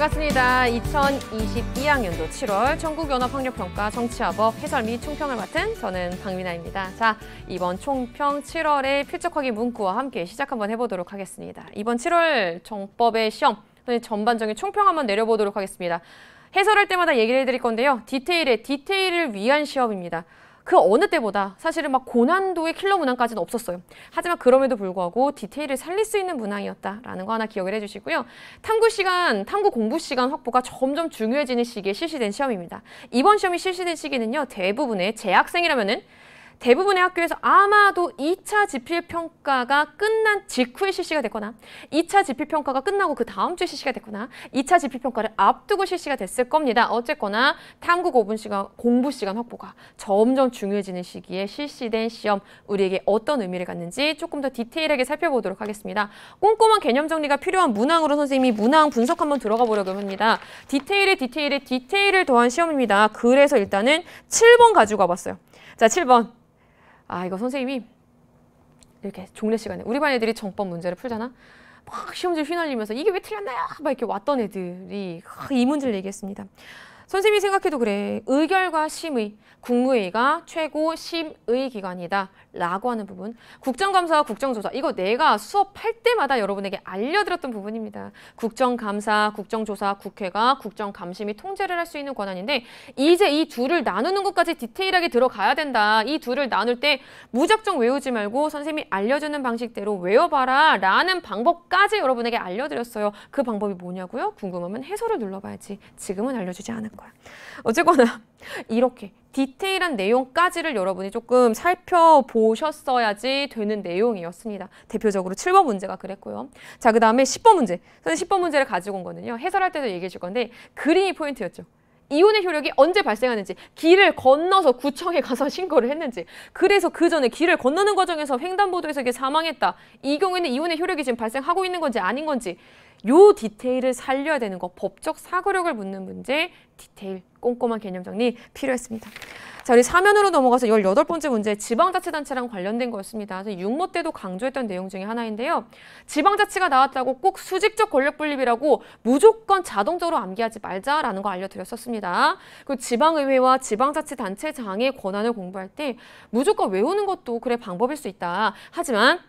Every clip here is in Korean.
반갑습니다. 2022학년도 7월 전국연합학력평가 정치합업 해설 및 총평을 맡은 저는 박민아입니다. 자, 이번 총평 7월의 필적확인 문구와 함께 시작 한번 해보도록 하겠습니다. 이번 7월 정법의 시험, 전반적인 총평 한번 내려보도록 하겠습니다. 해설할 때마다 얘기를 해드릴 건데요. 디테일의 디테일을 위한 시험입니다. 그 어느 때보다 사실은 막 고난도의 킬러 문항까지는 없었어요. 하지만 그럼에도 불구하고 디테일을 살릴 수 있는 문항이었다라는 거 하나 기억을 해주시고요. 탐구 시간, 탐구 공부 시간 확보가 점점 중요해지는 시기에 실시된 시험입니다. 이번 시험이 실시된 시기는요. 대부분의 재학생이라면은 대부분의 학교에서 아마도 2차 지필평가가 끝난 직후에 실시가 됐거나 2차 지필평가가 끝나고 그 다음 주에 실시가 됐거나 2차 지필평가를 앞두고 실시가 됐을 겁니다. 어쨌거나 탐구 고분 시간, 공부 시간 확보가 점점 중요해지는 시기에 실시된 시험 우리에게 어떤 의미를 갖는지 조금 더 디테일하게 살펴보도록 하겠습니다. 꼼꼼한 개념 정리가 필요한 문항으로 선생님이 문항 분석 한번 들어가 보려고 합니다. 디테일에디테일에 디테일을 더한 시험입니다. 그래서 일단은 7번 가지고 와봤어요. 자, 7번. 아 이거 선생님이 이렇게 종례 시간에 우리 반 애들이 정법 문제를 풀잖아. 막 시험지 휘날리면서 이게 왜 틀렸나요? 막 이렇게 왔던 애들이 이 문제를 얘기했습니다. 선생님이 생각해도 그래. 의결과 심의, 국무회의가 최고 심의 기관이다. 라고 하는 부분. 국정감사와 국정조사. 이거 내가 수업할 때마다 여러분에게 알려드렸던 부분입니다. 국정감사, 국정조사, 국회가 국정감심이 통제를 할 수 있는 권한인데 이제 이 둘을 나누는 것까지 디테일하게 들어가야 된다. 이 둘을 나눌 때 무작정 외우지 말고 선생님이 알려주는 방식대로 외워봐라 라는 방법까지 여러분에게 알려드렸어요. 그 방법이 뭐냐고요? 궁금하면 해설을 눌러봐야지. 지금은 알려주지 않았고. 거야. 어쨌거나 이렇게 디테일한 내용까지를 여러분이 조금 살펴보셨어야지 되는 내용이었습니다. 대표적으로 7번 문제가 그랬고요. 자, 그 다음에 10번 문제. 저는 10번 문제를 가지고 온 거는요. 해설할 때도 얘기해 줄 건데 그림이 포인트였죠. 이혼의 효력이 언제 발생하는지 길을 건너서 구청에 가서 신고를 했는지 그래서 그 전에 길을 건너는 과정에서 횡단보도에서 이게 사망했다 이 경우에는 이혼의 효력이 지금 발생하고 있는 건지 아닌 건지 요 디테일을 살려야 되는 거 법적 사고력을 묻는 문제 디테일 꼼꼼한 개념 정리 필요했습니다. 자, 우리 사면으로 넘어가서 열여덟 번째 문제 지방자치단체랑 관련된 거였습니다. 그래서 육모 때도 강조했던 내용 중에 하나인데요. 지방자치가 나왔다고 꼭 수직적 권력 분립이라고 무조건 자동적으로 암기하지 말자라는 거 알려드렸었습니다. 그 지방의회와 지방자치단체장의 권한을 공부할 때 무조건 외우는 것도 그래 방법일 수 있다. 하지만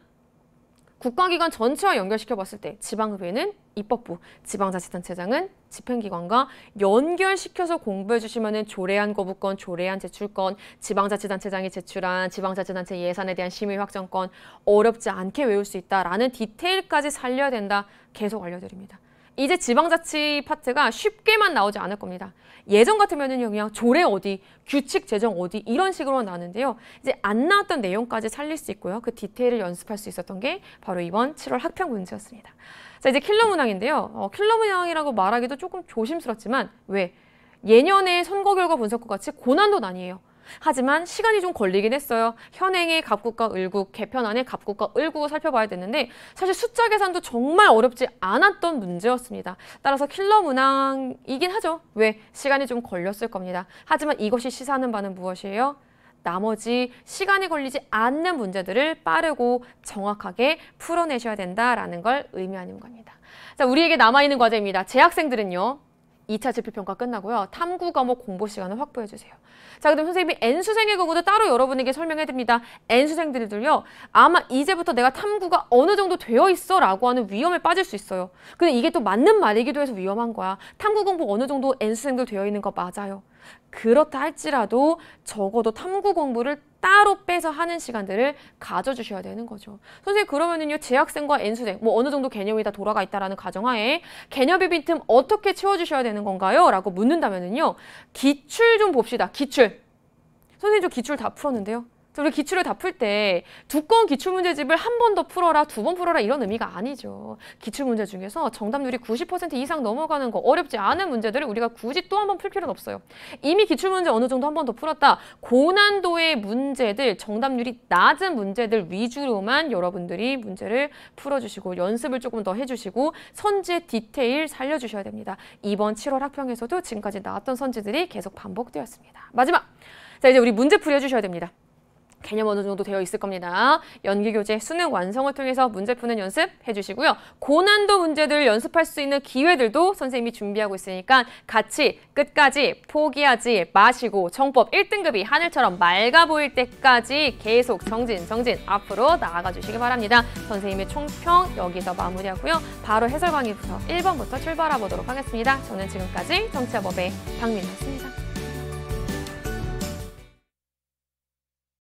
국가기관 전체와 연결시켜 봤을 때 지방의회는 입법부, 지방자치단체장은 집행기관과 연결시켜서 공부해 주시면은 조례안 거부권, 조례안 제출권, 지방자치단체장이 제출한 지방자치단체 예산에 대한 심의 확정권 어렵지 않게 외울 수 있다라는 디테일까지 살려야 된다. 계속 알려드립니다. 이제 지방자치 파트가 쉽게만 나오지 않을 겁니다. 예전 같으면은요 그냥 조례 어디, 규칙 제정 어디 이런 식으로 나는데요 이제 안 나왔던 내용까지 살릴 수 있고요. 그 디테일을 연습할 수 있었던 게 바로 이번 7월 학평 문제였습니다. 자 이제 킬러 문항인데요. 어, 킬러 문항이라고 말하기도 조금 조심스럽지만 왜? 예년의 선거 결과 분석과 같이 고난도 아니에요. 하지만 시간이 좀 걸리긴 했어요. 현행의 갑국과 을국, 개편안의 갑국과 을국을 살펴봐야 되는데 사실 숫자 계산도 정말 어렵지 않았던 문제였습니다. 따라서 킬러 문항이긴 하죠. 왜? 시간이 좀 걸렸을 겁니다. 하지만 이것이 시사하는 바는 무엇이에요? 나머지 시간이 걸리지 않는 문제들을 빠르고 정확하게 풀어내셔야 된다라는 걸 의미하는 겁니다. 자, 우리에게 남아있는 과제입니다. 재학생들은요. 2차 지필평가 끝나고요. 탐구 과목 공부 시간을 확보해 주세요. 자, 그럼 선생님이 N수생의 경우도 따로 여러분에게 설명해 드립니다. N수생들도요. 아마 이제부터 내가 탐구가 어느 정도 되어 있어 라고 하는 위험에 빠질 수 있어요. 근데 이게 또 맞는 말이기도 해서 위험한 거야. 탐구 공부 어느 정도 N수생도 되어 있는 거 맞아요. 그렇다 할지라도 적어도 탐구 공부를 따로 빼서 하는 시간들을 가져주셔야 되는 거죠. 선생님 그러면은요 재학생과 N수생 뭐 어느 정도 개념이 다 돌아가 있다라는 가정하에 개념의 빈틈 어떻게 채워주셔야 되는 건가요? 라고 묻는다면은요 기출 좀 봅시다. 기출. 선생님 저 기출 다 풀었는데요. 우리 기출을 다 풀 때 두꺼운 기출문제집을 한 번 더 풀어라, 두 번 풀어라 이런 의미가 아니죠. 기출문제 중에서 정답률이 90% 이상 넘어가는 거 어렵지 않은 문제들을 우리가 굳이 또 한 번 풀 필요는 없어요. 이미 기출문제 어느 정도 한 번 더 풀었다. 고난도의 문제들, 정답률이 낮은 문제들 위주로만 여러분들이 문제를 풀어주시고 연습을 조금 더 해주시고 선지의 디테일 살려주셔야 됩니다. 이번 7월 학평에서도 지금까지 나왔던 선지들이 계속 반복되었습니다. 마지막! 자 이제 우리 문제 풀이 해주셔야 됩니다. 개념 어느 정도 되어 있을 겁니다. 연기 교재 수능 완성을 통해서 문제 푸는 연습 해주시고요. 고난도 문제들 연습할 수 있는 기회들도 선생님이 준비하고 있으니까 같이 끝까지 포기하지 마시고 정법 1등급이 하늘처럼 맑아 보일 때까지 계속 정진 정진 앞으로 나아가 주시기 바랍니다. 선생님의 총평 여기서 마무리하고요. 바로 해설 강의부터 1번부터 출발해 보도록 하겠습니다. 저는 지금까지 정치화법의 박민호였습니다